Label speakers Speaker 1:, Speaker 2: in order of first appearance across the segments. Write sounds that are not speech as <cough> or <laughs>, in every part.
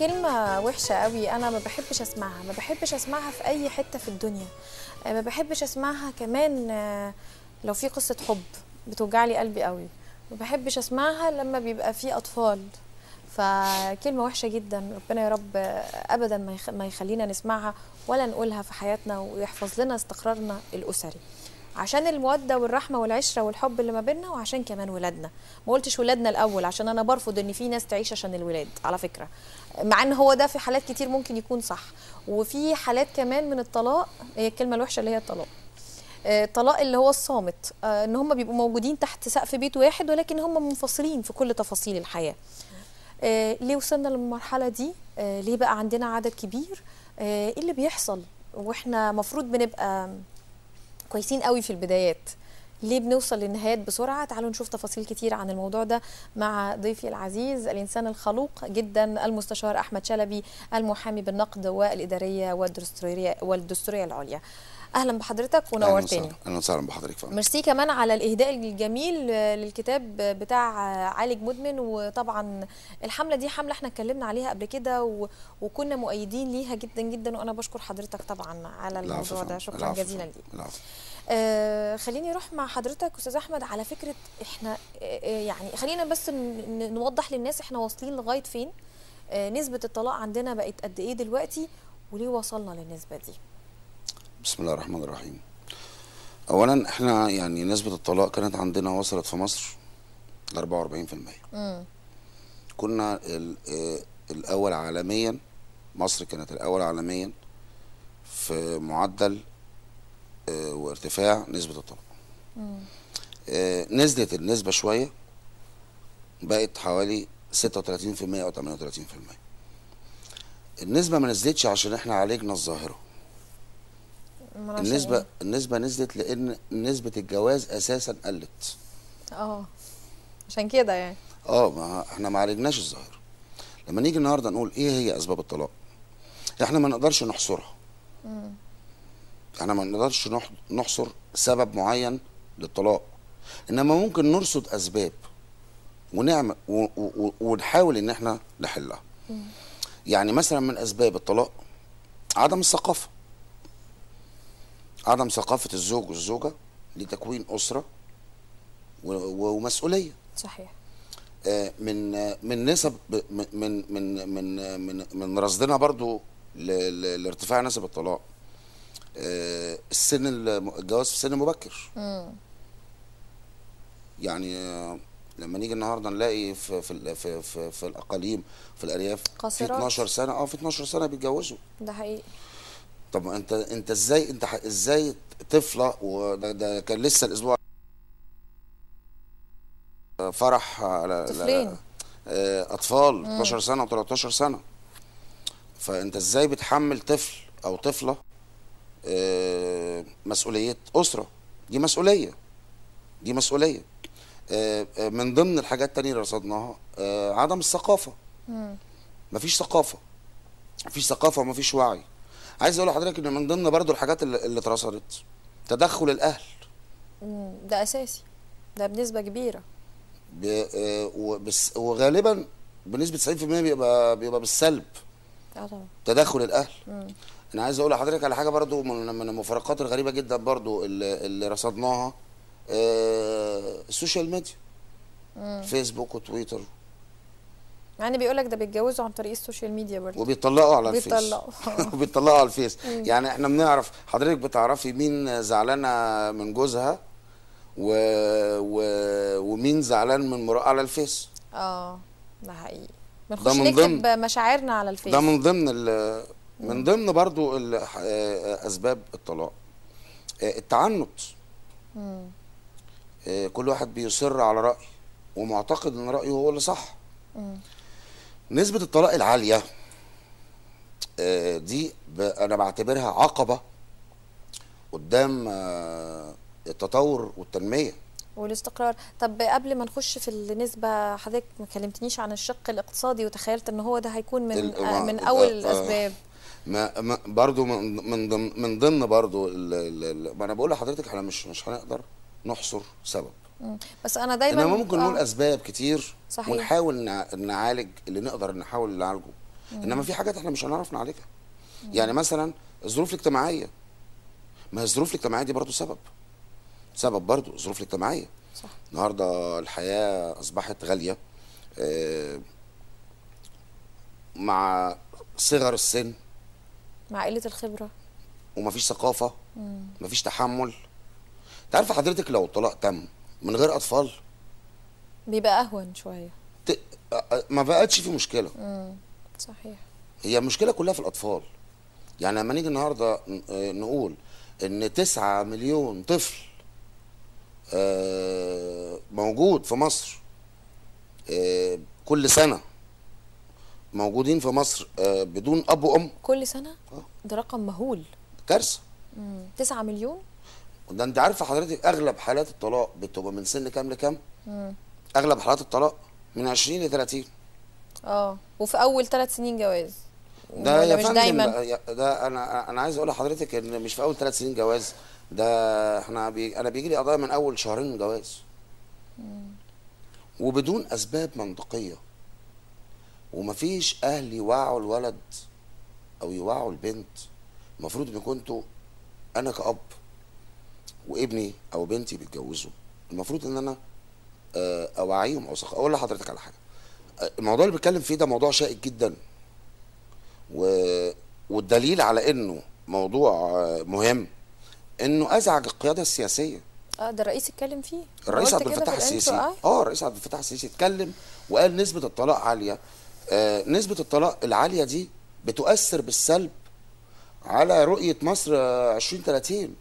Speaker 1: كلمة
Speaker 2: وحشة قوي أنا ما بحبش أسمعها ما بحبش أسمعها في أي حتة في الدنيا آه، ما بحبش أسمعها كمان آه، لو في قصة حب بتوجع لي قلبي قوي ما بحبش أسمعها لما بيبقى في أطفال فكلمة وحشة جدا ربنا يا رب آه، أبدا ما يخلينا نسمعها ولا نقولها في حياتنا ويحفظ لنا استقرارنا الأسري عشان الموده والرحمه والعشره والحب اللي ما بيننا وعشان كمان ولادنا ما قلتش ولادنا الاول عشان انا برفض ان في ناس تعيش عشان الولاد على فكره مع ان هو ده في حالات كتير ممكن يكون صح وفي حالات كمان من الطلاق هي الكلمه الوحشه اللي هي الطلاق آه، الطلاق اللي هو الصامت آه، ان هم بيبقوا موجودين تحت سقف بيت واحد ولكن هم منفصلين في كل تفاصيل الحياه آه، ليه وصلنا للمرحله دي ليه بقى عندنا عدد كبير ايه اللي بيحصل واحنا مفروض بنبقى كويسين قوي في البدايات ليه بنوصل للنهايات بسرعه تعالوا نشوف تفاصيل كتير عن الموضوع ده مع ضيفي العزيز الانسان الخلوق جدا المستشار احمد شلبي المحامي بالنقد والاداريه والدستوريه والدستوريه العليا اهلا بحضرتك ونورتني
Speaker 3: اهلا وسهلا بحضرتك فهم.
Speaker 2: ميرسي كمان على الاهداء الجميل للكتاب بتاع عالج مدمن وطبعا الحمله دي حمله احنا اتكلمنا عليها قبل كده و... وكنا مؤيدين ليها جدا جدا وانا بشكر حضرتك طبعا على الموضوع ده شكرا العفو جزيلا ليك العفو آه خليني اروح مع حضرتك استاذ احمد على فكره احنا آه, آه، يعني خلينا بس نوضح للناس احنا واصلين لغايه فين آه نسبه الطلاق عندنا بقت قد ايه دلوقتي وليه وصلنا للنسبه دي
Speaker 3: بسم الله الرحمن الرحيم اولا احنا يعني نسبه الطلاق كانت عندنا وصلت في مصر ل 44% امم كنا آه، الاول عالميا مصر كانت الاول عالميا في معدل آه، وارتفاع نسبه الطلاق امم نزلت النسبه شويه بقت حوالي 36% او 38% النسبه ما نزلتش عشان احنا عالجنا الظاهره
Speaker 1: النسبه
Speaker 3: النسبه نزلت لان نسبه الجواز اساسا قلت
Speaker 1: اه
Speaker 2: عشان كده يعني
Speaker 3: اه ما احنا ما عالجناش الظاهره لما نيجي النهارده نقول ايه هي اسباب الطلاق احنا ما نقدرش نحصرها امم احنا ما نقدرش نحصر سبب معين للطلاق انما ممكن نرصد اسباب ونعمل ونحاول ان احنا نحلها يعني مثلا من اسباب الطلاق عدم الثقافه عدم ثقافه الزوج والزوجه لتكوين اسره ومسؤوليه صحيح آه، من آه، من نسب من من من من, من رصدنا برضو لارتفاع نسب الطلاق آه، السن الجواز في سن مبكر يعني لما نيجي النهارده نلاقي في في في في, في الاقاليم في الارياف
Speaker 1: قصيرات. في 12
Speaker 3: سنه اه في 12 سنه بيتجوزوا ده حقيقي طب انت انت ازاي انت ازاي طفله وده ده كان لسه الاسبوع فرح على طفلين آه، اطفال 12 سنه و13 سنه فانت ازاي بتحمل طفل او طفله آه، مسؤوليه اسره دي مسؤوليه دي مسؤوليه آه، من ضمن الحاجات التانية اللي رصدناها عدم الثقافه مفيش ثقافه مفيش ثقافه ومفيش وعي عايز اقول لحضرتك ان من ضمن برضو الحاجات اللي, اللي اترصدت تدخل الاهل
Speaker 2: ده اساسي ده بنسبه كبيره
Speaker 3: آه، وغالبا بنسبه 90% بيبقى بيبقى بالسلب اه طبعا تدخل الاهل مم. انا عايز اقول لحضرتك على حاجه برضو من, المفارقات الغريبه جدا برضو اللي, اللي رصدناها آه، السوشيال ميديا مم. فيسبوك وتويتر
Speaker 2: يعني بيقول لك ده بيتجوزوا عن طريق السوشيال ميديا برضه
Speaker 3: وبيطلقوا على الفيس بيطلقوا وبيطلقوا <laughs> على الفيس يعني احنا بنعرف حضرتك بتعرفي مين زعلانه من جوزها و... و... ومين زعلان من مرأة على الفيس
Speaker 2: اه ده حقيقي بنخش نكتب ضمن... مشاعرنا على الفيس ده من ضمن
Speaker 3: ال... من ضمن برضو ال... آه، اسباب الطلاق آه، التعنت
Speaker 1: آه،
Speaker 3: كل واحد بيصر على رأي ومعتقد ان رأيه هو اللي صح مم. نسبة الطلاق العالية آه، دي أنا بعتبرها عقبة قدام آه، التطور والتنمية
Speaker 2: والاستقرار طب قبل ما نخش في النسبة حضرتك ما كلمتنيش عن الشق الاقتصادي وتخيلت ان هو ده هيكون من آه، من اول الاسباب
Speaker 3: ما, برضو من ضمن من ضمن برضو ما انا بقول لحضرتك احنا مش مش هنقدر نحصر سبب
Speaker 2: بس انا دايما انما ممكن نقول آه.
Speaker 3: اسباب كتير صحيح. ونحاول نعالج اللي نقدر نحاول نعالجه انما في حاجات احنا مش هنعرف نعالجها يعني مثلا الظروف الاجتماعيه ما هي الظروف الاجتماعيه دي برضه سبب سبب برضه الظروف الاجتماعيه صح النهارده الحياه اصبحت غاليه آه، مع صغر السن
Speaker 2: مع قله الخبره
Speaker 3: ومفيش ثقافه مم. مفيش تحمل انت عارفه حضرتك لو الطلاق تم من غير اطفال
Speaker 2: بيبقى اهون شويه
Speaker 3: ت... ما بقتش في مشكله
Speaker 2: امم صحيح
Speaker 3: هي المشكله كلها في الاطفال يعني لما نيجي النهارده آه، نقول ان 9 مليون طفل آه، موجود في مصر آه، كل سنه موجودين في مصر بدون اب وام
Speaker 2: كل سنه ده رقم مهول كارثه 9 مليون
Speaker 3: ده انت عارفه حضرتك اغلب حالات الطلاق بتبقى من سن كام لكام؟ اغلب حالات الطلاق من 20 ل 30
Speaker 2: اه وفي اول ثلاث سنين جواز
Speaker 3: ده يا مش دايما ده انا انا عايز اقول لحضرتك ان مش في اول ثلاث سنين جواز ده احنا بي... انا بيجي لي قضايا من اول شهرين من جواز وبدون اسباب منطقيه ومفيش اهل يوعوا الولد او يوعوا البنت المفروض ان كنتوا انا كاب وابني او بنتي بيتجوزوا المفروض ان انا آه، اوعيهم او اقول لحضرتك على حاجه الموضوع اللي بتكلم فيه ده موضوع شائك جدا و... والدليل على انه موضوع مهم انه ازعج القياده السياسيه
Speaker 2: اه ده الرئيس اتكلم فيه الرئيس عبد الفتاح السيسي آه.
Speaker 3: اه الرئيس عبد الفتاح السيسي اتكلم وقال نسبه الطلاق عاليه آه نسبه الطلاق العاليه دي بتؤثر بالسلب على رؤيه مصر 2030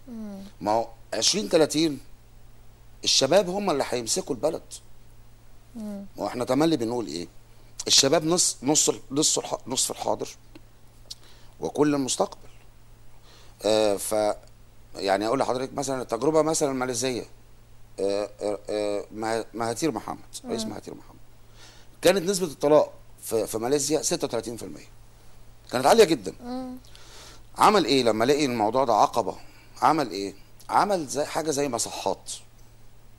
Speaker 3: ما هو 30 الشباب هم اللي هيمسكوا البلد واحنا تملي بنقول ايه الشباب نص نص نص نصف الحاضر وكل المستقبل آه ف يعني اقول لحضرتك مثلا التجربه مثلا الماليزيه آه آه, آه، مهاتير محمد رئيس مهاتير محمد كانت نسبه الطلاق في, في ماليزيا 36% كانت عاليه جدا عمل ايه لما لقي الموضوع ده عقبه عمل ايه عمل زي حاجه زي مصحات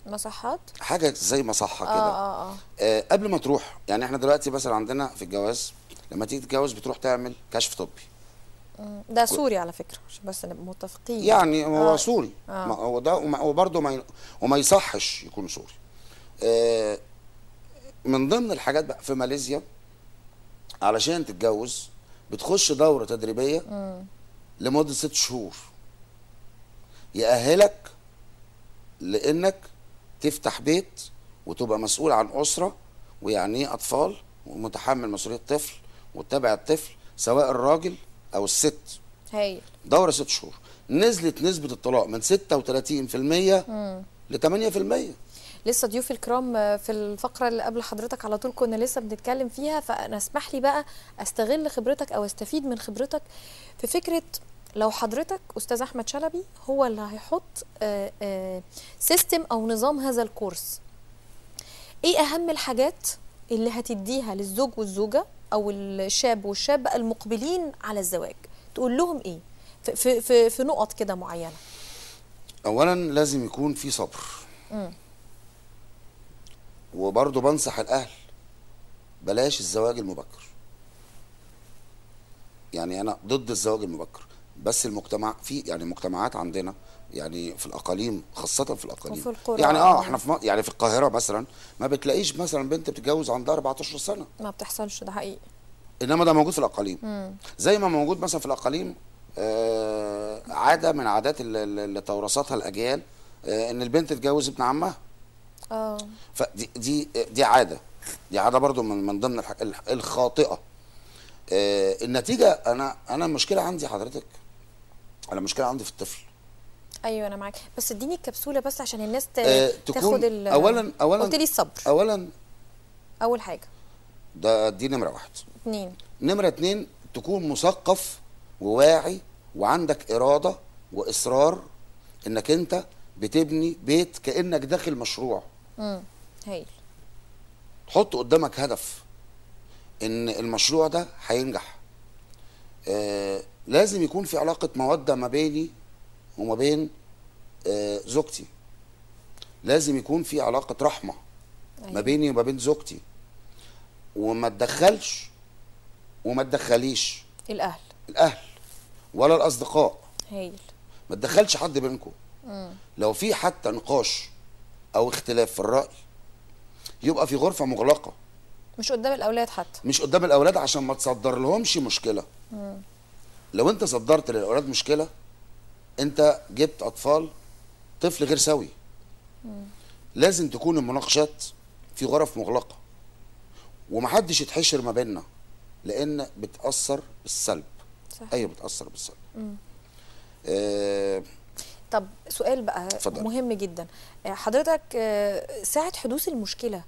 Speaker 3: مصحات حاجه زي مصحه آه، كده آه آه آه. آه قبل ما تروح يعني احنا دلوقتي مثلا عندنا في الجواز لما تيجي تتجوز بتروح تعمل كشف طبي
Speaker 2: ده سوري على فكره عشان بس نبقى متفقين يعني هو آه. سوري آه.
Speaker 3: هو ده وبرده ما وما يصحش يكون سوري آه من ضمن الحاجات بقى في ماليزيا علشان تتجوز بتخش دوره تدريبيه مم. لمده ست شهور يأهلك لانك تفتح بيت وتبقى مسؤول عن اسره ويعني ايه اطفال ومتحمل مسؤوليه طفل وتتابع الطفل سواء الراجل او الست هايل دوره ست شهور نزلت نسبه الطلاق من 36% ل
Speaker 2: 8% لسه ضيوف الكرام في الفقره اللي قبل حضرتك على طول كنا لسه بنتكلم فيها فانا اسمح لي بقى استغل خبرتك او استفيد من خبرتك في فكره لو حضرتك استاذ احمد شلبي هو اللي هيحط سيستم آه، آه، او نظام هذا الكورس ايه اهم الحاجات اللي هتديها للزوج والزوجه او الشاب والشابه المقبلين على الزواج تقول لهم ايه في في في نقط كده معينه
Speaker 3: اولا لازم يكون في صبر امم وبرضه بنصح الاهل بلاش الزواج المبكر يعني انا ضد الزواج المبكر بس المجتمع في يعني مجتمعات عندنا يعني في الاقاليم خاصه في الاقاليم وفي القرى يعني اه احنا في يعني في القاهره مثلا ما بتلاقيش مثلا بنت بتتجوز عندها 14 سنه
Speaker 2: ما بتحصلش ده حقيقي
Speaker 3: انما ده موجود في الاقاليم مم. زي ما موجود مثلا في الاقاليم آه عاده من عادات اللي تورثتها الاجيال آه ان البنت تتجوز ابن عمها اه فدي دي دي عاده دي عاده برضو من من ضمن الخاطئه آه النتيجه انا انا المشكله عندي حضرتك انا مشكله عندي في الطفل
Speaker 2: ايوه انا معاك بس اديني الكبسوله بس عشان الناس ت... أه تاخد ال... اولا
Speaker 3: اولا قلت لي الصبر اولا اول حاجه ده دي نمره واحد اتنين نمره اتنين تكون مثقف وواعي وعندك اراده واصرار انك انت بتبني بيت كانك داخل مشروع
Speaker 1: امم هايل
Speaker 3: تحط قدامك هدف ان المشروع ده هينجح آه لازم يكون في علاقه موده ما بيني وما بين آه، زوجتي لازم يكون في علاقه رحمه ما أيوة. بيني وما بين زوجتي وما تدخلش وما تدخليش الاهل الاهل ولا الاصدقاء هايل ما تدخلش حد بينكم لو في حتى نقاش او اختلاف في الراي يبقى في غرفه مغلقه
Speaker 2: مش قدام الاولاد حتى
Speaker 3: مش قدام الاولاد عشان ما تصدر لهمش مشكله مم. لو انت صدرت للاولاد مشكله انت جبت اطفال طفل غير سوي مم. لازم تكون المناقشات في غرف مغلقه ومحدش يتحشر ما بيننا لان بتاثر بالسلب صح. ايوه بتاثر بالسلب آه،
Speaker 2: طب سؤال بقى فضل. مهم جدا آه، حضرتك آه، ساعه حدوث المشكله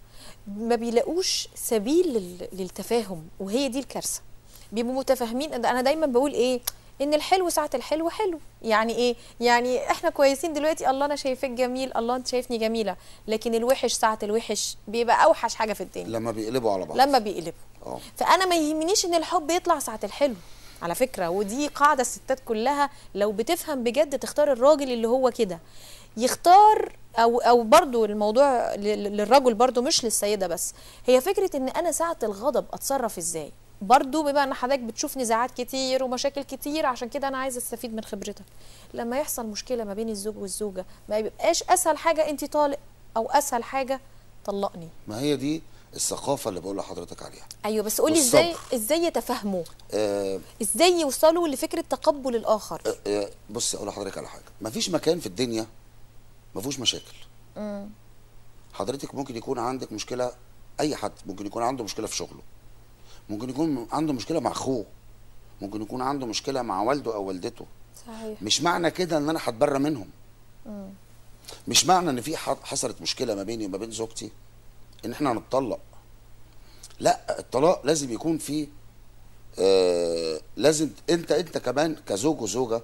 Speaker 2: ما بيلاقوش سبيل للتفاهم وهي دي الكارثه بيبقوا متفاهمين انا دايما بقول ايه ان الحلو ساعه الحلو حلو يعني ايه يعني احنا كويسين دلوقتي الله انا شايفك جميل الله انت شايفني جميله لكن الوحش ساعه الوحش بيبقى اوحش حاجه في الدنيا
Speaker 3: لما بيقلبوا على بعض لما بيقلبوا أوه.
Speaker 2: فانا ما يهمنيش ان الحب يطلع ساعه الحلو على فكره ودي قاعده الستات كلها لو بتفهم بجد تختار الراجل اللي هو كده يختار او او برضه الموضوع للرجل برضه مش للسيده بس هي فكره ان انا ساعه الغضب اتصرف ازاي برضو بما ان حضرتك بتشوف نزاعات كتير ومشاكل كتير عشان كده انا عايزه استفيد من خبرتك لما يحصل مشكله ما بين الزوج والزوجه ما بيبقاش اسهل حاجه انت طالق او اسهل حاجه طلقني
Speaker 3: ما هي دي الثقافه اللي بقول لحضرتك عليها
Speaker 2: ايوه بس قولي ازاي ازاي يتفاهموا آه ازاي يوصلوا لفكره تقبل
Speaker 3: الاخر آه آه بصي اقول لحضرتك على حاجه ما فيش مكان في الدنيا ما فيهوش مشاكل امم حضرتك ممكن يكون عندك مشكله اي حد ممكن يكون عنده مشكله في شغله ممكن يكون عنده مشكله مع اخوه ممكن يكون عنده مشكله مع والده او والدته صحيح مش معنى كده ان انا هتبرى منهم مم. مش معنى ان في حصلت مشكله ما بيني وما بين زوجتي ان احنا هنتطلق لا الطلاق لازم يكون فيه آه لازم انت انت كمان كزوج وزوجه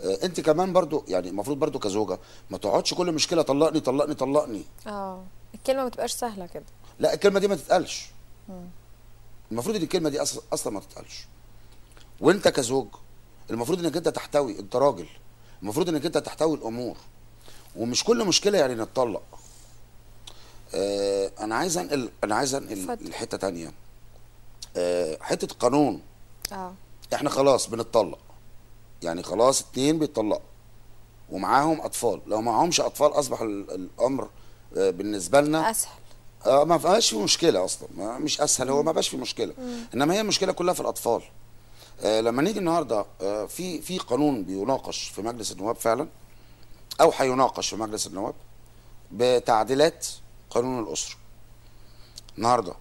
Speaker 3: آه انت كمان برضو يعني المفروض برضو كزوجه ما تقعدش كل مشكله طلقني طلقني طلقني
Speaker 2: اه الكلمه ما تبقاش سهله كده
Speaker 3: لا الكلمه دي ما تتقالش المفروض ان الكلمه دي اصلا ما تتقالش وانت كزوج المفروض انك انت تحتوي انت راجل المفروض انك انت تحتوي الامور ومش كل مشكله يعني نتطلق آه، انا عايز انقل انا عايز انقل لحته تانية آه، حته قانون اه احنا خلاص بنتطلق يعني خلاص اتنين بيتطلقوا ومعاهم اطفال لو معهمش اطفال اصبح الامر آه، بالنسبه لنا اسهل آه ما بقاش في مشكله اصلا مش اسهل هو ما بقاش في مشكله انما هي المشكله كلها في الاطفال آه لما نيجي النهارده آه في في قانون بيناقش في مجلس النواب فعلا او هيناقش في مجلس النواب بتعديلات قانون الاسره النهارده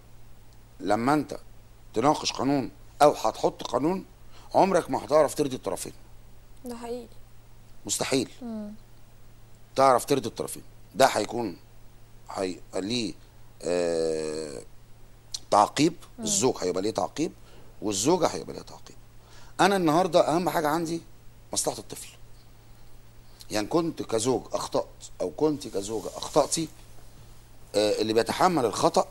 Speaker 3: لما انت تناقش قانون او هتحط قانون عمرك ما هتعرف ترضي الطرفين ده حقيقي مستحيل مم. تعرف ترضي الطرفين ده هيكون هي ليه آه، تعقيب الزوج هيبقى ليه تعقيب والزوجه هيبقى ليها تعقيب انا النهارده اهم حاجه عندي مصلحه الطفل يعني كنت كزوج اخطات او كنت كزوجه اخطاتي آه، اللي بيتحمل الخطا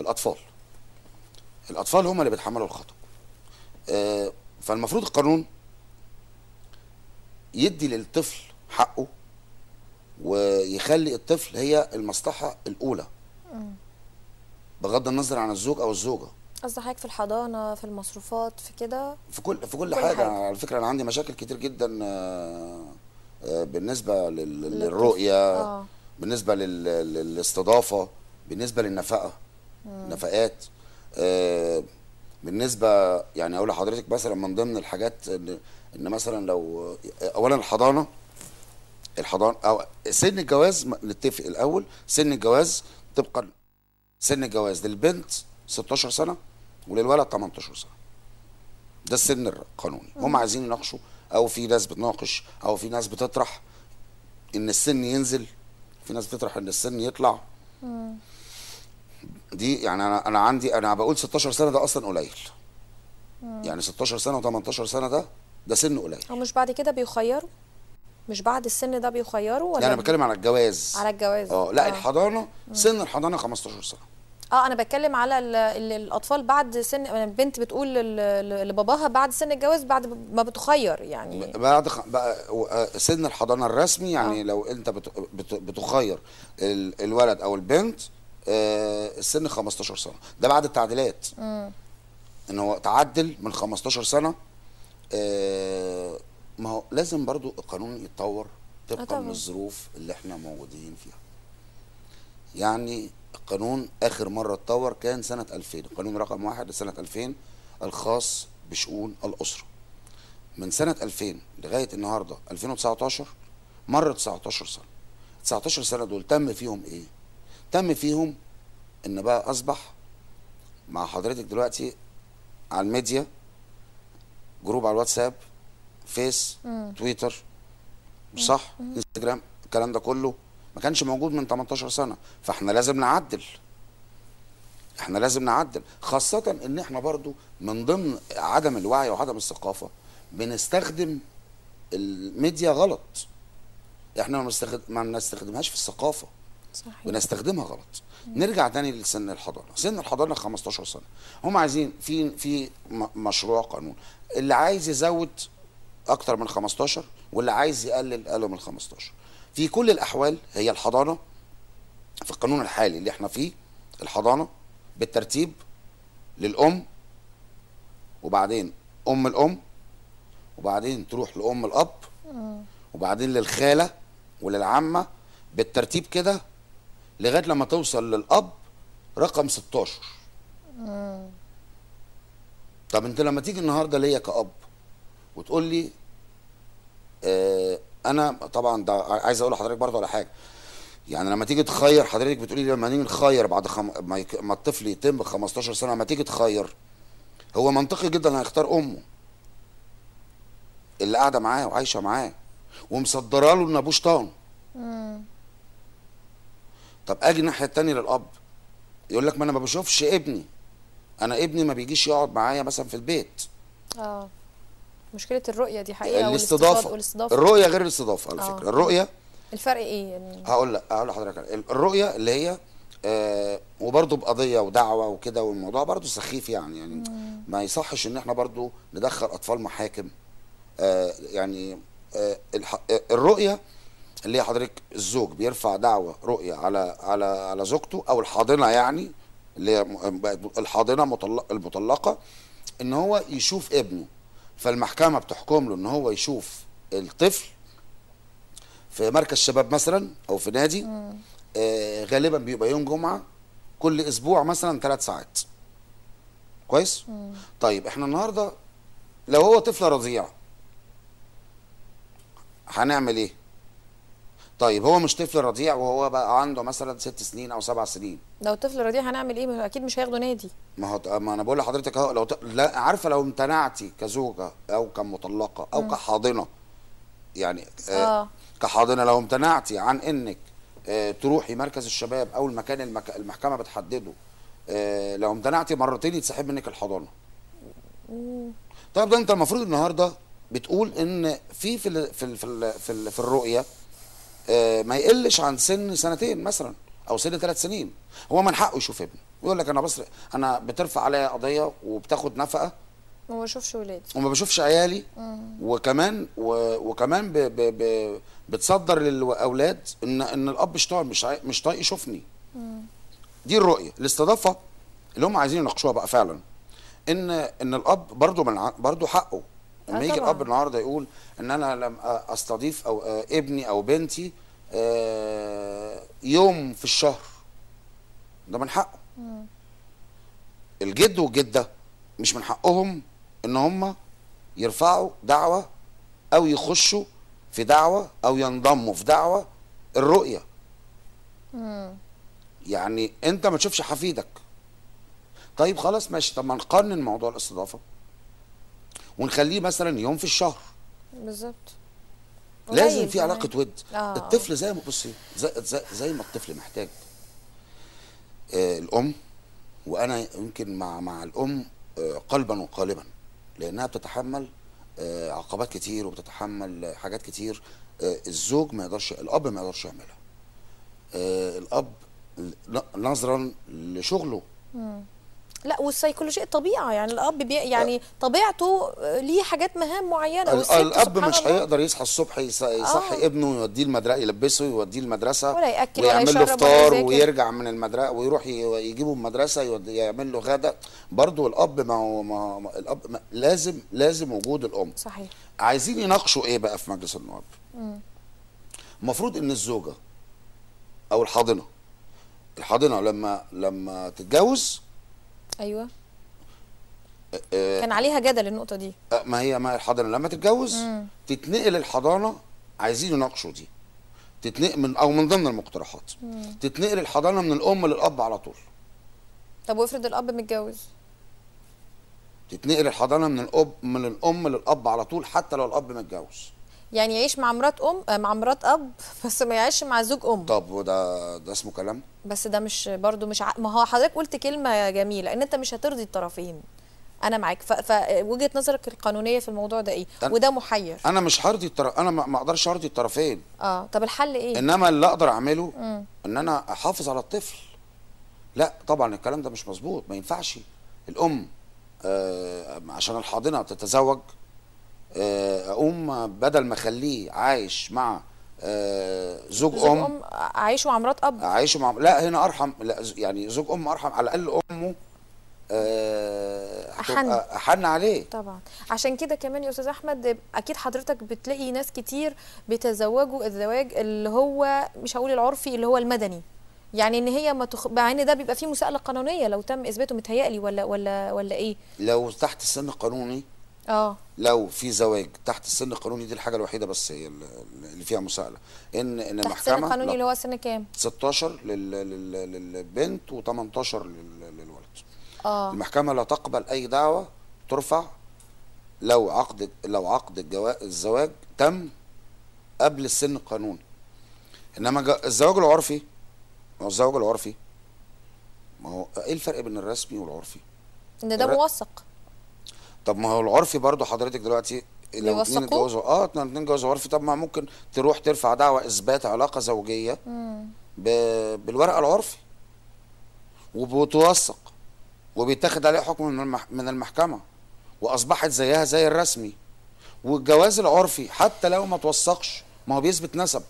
Speaker 3: الاطفال الاطفال هم اللي بيتحملوا الخطا آه، فالمفروض القانون يدي للطفل حقه ويخلي الطفل هي المصلحه الاولى اه. بغض النظر عن الزوج او الزوجه
Speaker 2: قصدي حضرتك في الحضانه في المصروفات في كده
Speaker 3: في كل في كل, كل حاجة. حاجه على فكره انا عندي مشاكل كتير جدا اه، اه، بالنسبه لل... للرؤيه آه. بالنسبه لل... للاستضافه بالنسبه للنفقه
Speaker 1: نفقات
Speaker 3: بالنسبه يعني اقول لحضرتك مثلا من ضمن الحاجات ان, إن مثلا لو اولا الحضانه الحضانه او سن الجواز نتفق الاول سن الجواز طبقا سن الجواز للبنت 16 سنه وللولد 18 سنه ده السن القانوني هم عايزين يناقشوا او في ناس بتناقش او في ناس بتطرح ان السن ينزل في ناس بتطرح ان السن يطلع دي يعني انا انا عندي انا بقول 16 سنه ده اصلا قليل يعني 16 سنه و18 سنه ده ده سن قليل
Speaker 2: هو مش بعد كده بيخيروا مش بعد السن ده بيخيروا ولا لا انا بتكلم
Speaker 3: على الجواز على الجواز اه لا آه. الحضانه سن الحضانه 15 سنه
Speaker 2: اه انا بتكلم على الـ الـ الاطفال بعد سن يعني البنت بتقول لباباها بعد سن الجواز بعد ما بتخير يعني
Speaker 3: بعد خ... بقى آه، سن الحضانه الرسمي يعني آه. لو انت بت... بت... بتخير ال... الولد او البنت آه السن 15 سنه ده بعد التعديلات امم ان هو تعدل من 15 سنه آه ما هو لازم برضو القانون يتطور طبقا للظروف اللي احنا موجودين فيها يعني القانون اخر مره اتطور كان سنه 2000 القانون رقم واحد لسنه 2000 الخاص بشؤون الاسره من سنه 2000 لغايه النهارده 2019 مر 19 سنه 19 سنه دول تم فيهم ايه تم فيهم ان بقى اصبح مع حضرتك دلوقتي على الميديا جروب على الواتساب فيس مم. تويتر صح انستجرام الكلام ده كله ما كانش موجود من 18 سنه فاحنا لازم نعدل احنا لازم نعدل خاصه ان احنا برضو من ضمن عدم الوعي وعدم الثقافه بنستخدم الميديا غلط احنا ما, ما بنستخدمهاش في الثقافه صحيح. بنستخدمها غلط مم. نرجع تاني لسن الحضانه سن الحضانه 15 سنه هم عايزين في في مشروع قانون اللي عايز يزود اكتر من 15 واللي عايز يقلل قاله من 15 في كل الاحوال هي الحضانه في القانون الحالي اللي احنا فيه الحضانه بالترتيب للام وبعدين ام الام وبعدين تروح لام الاب وبعدين للخاله وللعمه بالترتيب كده لغايه لما توصل للاب رقم 16 طب انت لما تيجي النهارده ليا كاب وتقول لي آه انا طبعا ده عايز اقول لحضرتك برضه على حاجه يعني لما تيجي تخير حضرتك بتقولي لما نيجي نخير بعد خم... ما, يك... ما الطفل يتم 15 سنه لما تيجي تخير هو منطقي جدا هيختار امه اللي قاعده معاه وعايشه معاه ومصدره له ان ابوه شيطان طب اجي الناحيه الثانيه للاب يقول لك ما انا ما بشوفش ابني انا ابني ما بيجيش يقعد معايا مثلا في البيت
Speaker 1: اه
Speaker 2: مشكله الرؤيه دي حقيقه الاستضافه والاستضافه الرؤيه غير
Speaker 3: الاستضافه على آه. فكره آه. الرؤيه
Speaker 2: الفرق ايه يعني
Speaker 3: هقول لك هقول لحضرتك الرؤيه اللي هي آه وبرضه بقضيه ودعوه وكده والموضوع برضه سخيف يعني يعني مم. ما يصحش ان احنا برضه ندخل اطفال محاكم آه يعني آه, آه، الرؤيه اللي هي حضرتك الزوج بيرفع دعوه رؤيه على على على زوجته او الحاضنه يعني اللي هي الحاضنه المطلقه ان هو يشوف ابنه فالمحكمه بتحكم له ان هو يشوف الطفل في مركز شباب مثلا او في نادي آه غالبا بيبقى يوم جمعه كل اسبوع مثلا ثلاث ساعات كويس مم. طيب احنا النهارده لو هو طفل رضيع هنعمل ايه طيب هو مش طفل رضيع وهو بقى عنده مثلا ست سنين او سبع سنين
Speaker 2: لو طفل رضيع هنعمل ايه اكيد مش هياخده نادي
Speaker 3: ما هو ما انا بقول لحضرتك اهو لو ت... لا عارفه لو امتنعتي كزوجه او كمطلقه او م. كحاضنه يعني آه آه. كحاضنه لو امتنعتي عن انك آه تروحي مركز الشباب او المكان المك... المحكمه بتحدده آه لو امتنعتي مرتين يتسحب منك الحضانه طيب ده انت المفروض النهارده بتقول ان في في في في في, في, في الرؤيه آه، ما يقلش عن سن سنتين مثلا او سن ثلاث سنين هو من حقه يشوف ابنه ويقول لك انا بصر انا بترفع عليا قضيه وبتاخد نفقه
Speaker 2: وما بشوفش ولادي وما
Speaker 3: بشوفش عيالي مم. وكمان و... وكمان ب... ب... ب... بتصدر للاولاد ان ان الاب اشتغل مش عاي... مش طايق يشوفني دي الرؤيه الاستضافه اللي هم عايزين يناقشوها بقى فعلا ان ان الاب برضه من برضه حقه لما يجي الاب النهارده يقول ان انا لم استضيف او ابني او بنتي آه، يوم في الشهر ده من حقه الجد والجده مش من حقهم ان هم يرفعوا دعوه او يخشوا في دعوه او ينضموا في دعوه الرؤيه مم. يعني انت ما تشوفش حفيدك طيب خلاص ماشي طب ما نقارن موضوع الاستضافه ونخليه مثلا يوم في الشهر بالظبط لازم في علاقه يعني. ود آه. الطفل زي ما بصي زي, زي, زي ما الطفل محتاج آه الام وانا يمكن مع مع الام آه قلبا وقالبا لانها بتتحمل آه عقبات كتير وبتتحمل حاجات كتير آه الزوج ما يقدرش الاب ما يقدرش يعملها آه الاب نظرا لشغله
Speaker 2: مم. لا والسيكولوجيه الطبيعه يعني الاب بي يعني طبيعته آه، ليه حاجات مهام معينه الاب مش هيقدر
Speaker 3: يصحى الصبح يصحي آه. ابنه يوديه المدرسه يلبسه يوديه المدرسه ولا ياكل ويعمل له فطار ويرجع من المدرسه ويروح يجيبه المدرسه يعمل له غدا برضه الاب ما هو ما الاب ما لازم لازم وجود الام صحيح عايزين يناقشوا ايه بقى في مجلس النواب المفروض ان الزوجه او الحاضنه الحاضنه لما لما تتجوز ايوه آه، آه. كان
Speaker 2: عليها جدل النقطه دي
Speaker 3: آه، ما هي ما الحضانه لما تتجوز مم. تتنقل الحضانه عايزين يناقشوا دي تتنقل من او من ضمن المقترحات مم. تتنقل الحضانه من الام للاب على طول
Speaker 2: طب وافرض الاب متجوز
Speaker 3: تتنقل الحضانه من الاب من الام للاب على طول حتى لو الاب متجوز
Speaker 2: يعني يعيش مع مرات ام مع مرات اب <laughs>
Speaker 3: بس ما يعيش مع زوج ام طب وده ده اسمه كلام
Speaker 2: بس ده مش برضو مش ع... ما هو حضرتك قلت كلمه جميله ان انت مش هترضي الطرفين انا معاك فوجهه نظرك القانونيه في الموضوع ده ايه أنا وده محير
Speaker 3: انا مش هرضي الطرف انا ما اقدرش ارضي الطرفين
Speaker 2: اه طب الحل
Speaker 1: ايه انما
Speaker 3: اللي اقدر اعمله م. ان انا احافظ على الطفل لا طبعا الكلام ده مش مظبوط ما ينفعش الام آه عشان الحاضنه تتزوج آه، اقوم بدل ما اخليه عايش مع آه، زوج ام ام
Speaker 2: عايش مع مرات اب عايش
Speaker 3: مع لا هنا ارحم لا يعني زوج ام ارحم على الاقل امه آه، احن احن عليه
Speaker 2: طبعا عشان كده كمان يا استاذ احمد اكيد حضرتك بتلاقي ناس كتير بيتزوجوا الزواج اللي هو مش هقول العرفي اللي هو المدني يعني ان هي ما تخ... مع ان ده بيبقى فيه مساءله قانونيه لو تم اثباته متهيألي ولا ولا ولا ايه
Speaker 3: لو تحت السن القانوني اه لو في زواج تحت السن القانوني دي الحاجه الوحيده بس هي اللي فيها مساءله ان ان المحكمه السن القانوني اللي هو سن كام 16 لل... لل... للبنت و18 لل... للولد اه المحكمه لا تقبل اي دعوه ترفع لو عقد لو عقد الجوا... الزواج تم قبل السن القانوني انما ج... الزواج العرفي ما هو الزواج العرفي ما هو ايه الفرق بين الرسمي والعرفي
Speaker 2: ان ده, ده موثق
Speaker 3: طب ما هو العرفي برضو حضرتك دلوقتي لو اتنين اتجوزوا اه اتنين اتجوزوا عرفي طب ما ممكن تروح ترفع دعوى اثبات علاقه زوجيه ب... بالورقه العرفي وبتوثق وبيتاخد عليه حكم من, المح... من المحكمه واصبحت زيها زي الرسمي والجواز العرفي حتى لو ما توثقش ما هو بيثبت نسب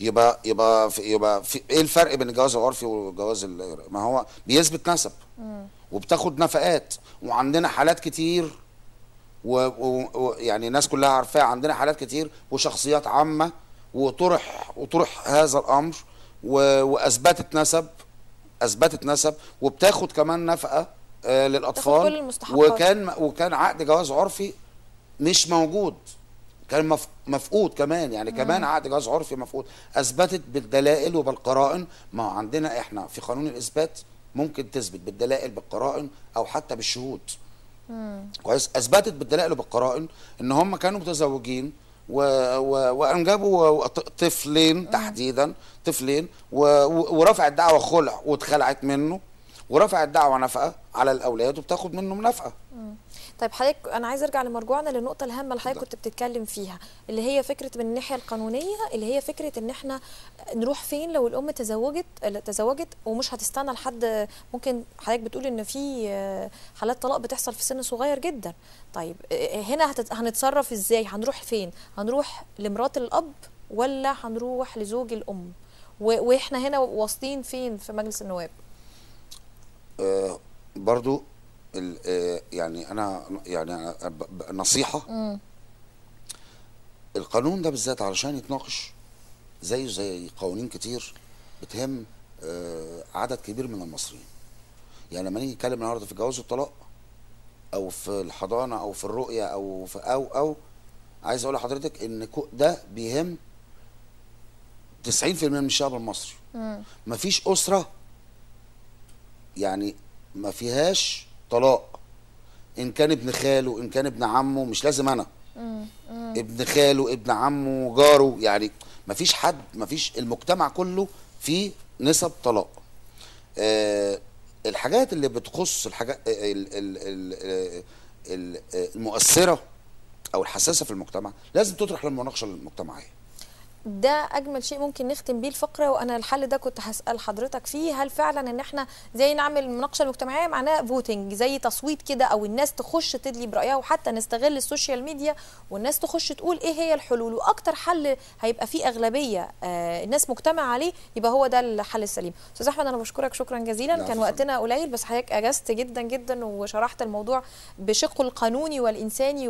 Speaker 3: يبقى يبقى في يبقى في ايه الفرق بين الجواز العرفي والجواز ما هو بيثبت نسب وبتاخد نفقات وعندنا حالات كتير ويعني و... يعني الناس كلها عارفاه عندنا حالات كتير وشخصيات عامه وطرح وطرح هذا الامر و... واثبتت نسب اثبتت نسب وبتاخد كمان نفقه آه، للاطفال وكان وكان عقد جواز عرفي مش موجود كان مف... مفقود كمان يعني كمان عقد جواز عرفي مفقود اثبتت بالدلائل وبالقرائن ما هو عندنا احنا في قانون الاثبات ممكن تثبت بالدلائل بالقرائن او حتى بالشهود كويس اثبتت بالدلائل وبالقرائن ان هم كانوا متزوجين و... و... وانجبوا طفلين تحديدا طفلين و... ورفعت دعوه خلع واتخلعت منه ورفعت دعوه نفقه على الاولاد وبتاخد منهم نفقه
Speaker 2: طيب حضرتك انا عايز ارجع لمرجوعنا للنقطه الهامه اللي حضرتك كنت بتتكلم فيها اللي هي فكره من الناحيه القانونيه اللي هي فكره ان احنا نروح فين لو الام تزوجت تزوجت ومش هتستنى لحد ممكن حضرتك بتقول ان في آه، حالات طلاق بتحصل في سن صغير جدا طيب آه، آه، هنا هنتصرف ازاي هنروح فين هنروح لمرات الاب ولا هنروح لزوج الام واحنا هنا واصلين فين في مجلس النواب
Speaker 3: برضو آه، يعني انا يعني نصيحه مم. القانون ده بالذات علشان يتناقش زيه زي قوانين كتير بتهم آه، عدد كبير من المصريين يعني لما نيجي نتكلم النهارده في جواز الطلاق او في الحضانه او في الرؤيه او في او او عايز اقول لحضرتك ان ده بيهم 90% من الشعب المصري مم. مفيش اسره يعني ما فيهاش طلاق ان كان ابن خاله ان كان ابن عمه مش لازم انا
Speaker 1: مم. ابن
Speaker 3: خاله ابن عمه جاره يعني مفيش حد مفيش المجتمع كله فيه نسب طلاق آه الحاجات اللي بتخص الحاجات آه، آه، آه، المؤثره او الحساسه في المجتمع لازم تطرح للمناقشه المجتمعيه
Speaker 2: ده اجمل شيء ممكن نختم بيه الفقره وانا الحل ده كنت هسال حضرتك فيه هل فعلا ان احنا زي نعمل المناقشه المجتمعيه معناها فوتنج زي تصويت كده او الناس تخش تدلي برايها وحتى نستغل السوشيال ميديا والناس تخش تقول ايه هي الحلول واكتر حل هيبقى فيه اغلبيه آه الناس مجتمع عليه يبقى هو ده الحل السليم استاذ احمد انا بشكرك شكرا جزيلا كان فهم. وقتنا قليل بس حضرتك اجزت جدا جدا وشرحت الموضوع بشقه القانوني والانساني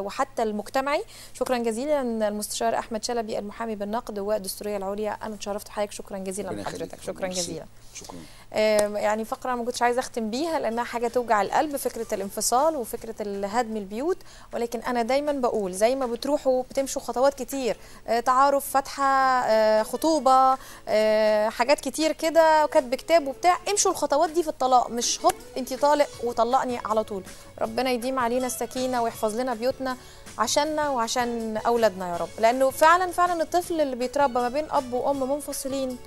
Speaker 2: وحتى المجتمعي شكرا جزيلا المستشار احمد شلبي المحامي محامي بالنقد والدستوريه العليا انا اتشرفت بحضرتك شكرا جزيلا لحضرتك شكرا جزيلا شكرا يعني فقره ما كنتش عايزه اختم بيها لانها حاجه توجع القلب فكره الانفصال وفكره هدم البيوت ولكن انا دايما بقول زي ما بتروحوا بتمشوا خطوات كتير آه، تعارف فاتحه آه، خطوبه آه، حاجات كتير كده وكاتب كتاب وبتاع امشوا الخطوات دي في الطلاق مش هوب انت طالق وطلقني على طول ربنا يديم علينا السكينه ويحفظ لنا بيوتنا عشاننا وعشان اولادنا يا رب لانه فعلا فعلا الطفل اللي بيتربى ما بين اب وام منفصلين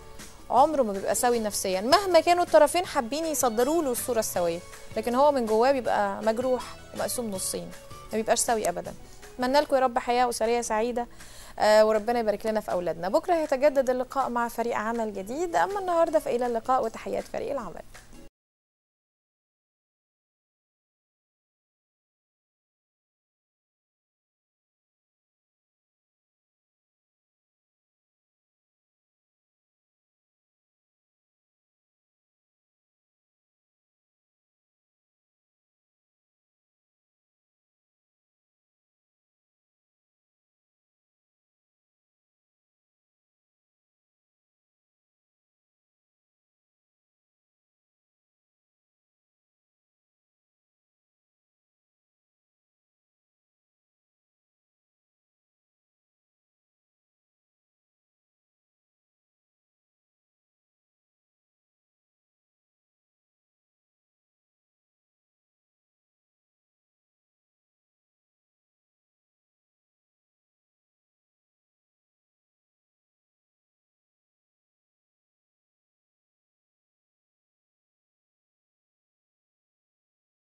Speaker 2: عمره ما بيبقى سوي نفسيا مهما كانوا الطرفين حابين يصدروا له الصوره السويه لكن هو من جواه بيبقى مجروح ومقسوم نصين ما بيبقاش سوي ابدا اتمنى لكم يا رب حياه اسريه سعيده آه، وربنا يبارك لنا في اولادنا بكره هيتجدد اللقاء مع فريق عمل جديد اما النهارده فالى اللقاء وتحيات فريق العمل